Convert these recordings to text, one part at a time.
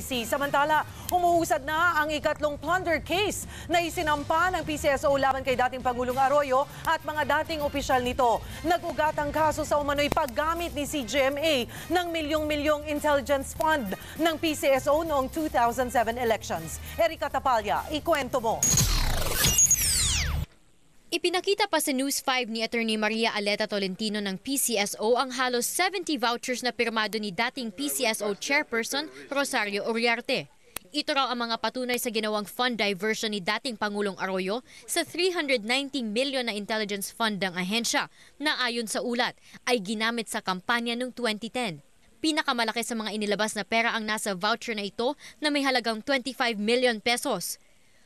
Si Samantala, humuhusad na ang ikatlong plunder case na isinampa ng PCSO laban kay dating Pangulong Arroyo at mga dating opisyal nito. Nagugat ang kaso sa umano'y paggamit ni CGMA ng milyong-milyong intelligence fund ng PCSO noong 2007 elections. Erika Tapalya, ikwento mo. Ipinakita pa sa News 5 ni Attorney Maria Aleta Tolentino ng PCSO ang halos 70 vouchers na pirmado ni dating PCSO chairperson Rosario Uriarte. Ito raw ang mga patunay sa ginawang fund diversion ni dating Pangulong Arroyo sa 390 million na intelligence fund ng ahensya na ayon sa ulat ay ginamit sa kampanya noong 2010 pinakamalaki sa mga inilabas na pera ang nasa voucher na ito na may halagang 25 million pesos.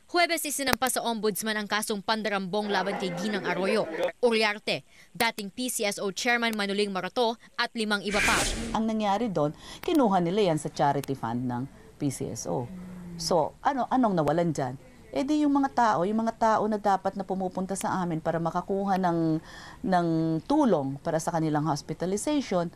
Huwebes isinampa sa ombudsman ang kasong pandarambong laban kay Ginang Arroyo, Uriarte, dating PCSO Chairman Manuling Marato at limang iba pa. Ang nangyari doon, kinuha nila yan sa charity fund ng PCSO. So, ano anong nawalan diyan? Eh di yung mga tao, yung mga tao na dapat na pumupunta sa amin para makakuha ng, ng tulong para sa kanilang hospitalization,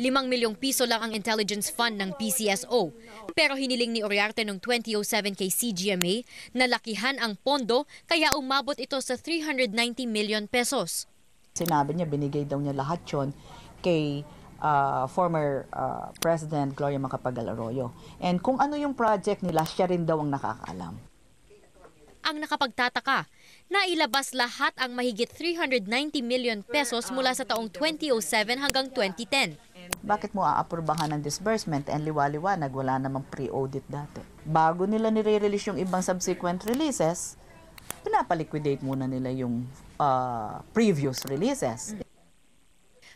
5 milyong piso lang ang intelligence fund ng PCSO. Pero hiniling ni Oriarte noong 2007 kay CGMA na lakihan ang pondo kaya umabot ito sa 390 million pesos. Sinabi niya binigay daw niya lahat yon kay uh, former uh, President Gloria Macapagal Arroyo. And kung ano yung project nila, siya rin daw ang nakakaalam. Ang nakapagtataka, nailabas lahat ang mahigit 390 million pesos mula sa taong 2007 hanggang 2010 bakit mo aapurbahan ng disbursement and liwa-liwanag, wala namang pre-audit dati. Bago nila nire-release yung ibang subsequent releases, pinapaliquidate muna nila yung uh, previous releases.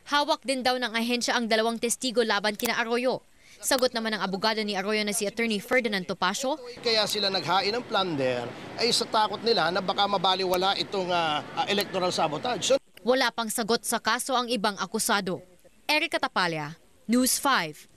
Hawak din daw ng ahensya ang dalawang testigo laban kina Arroyo. Sagot naman ng abogado ni Arroyo na si Attorney Ferdinand Topacio. Kaya sila naghain ng plunder ay sa takot nila na baka mabaliwala itong uh, electoral sabotage. So... Wala pang sagot sa kaso ang ibang akusado. Erica Tapalya, News 5.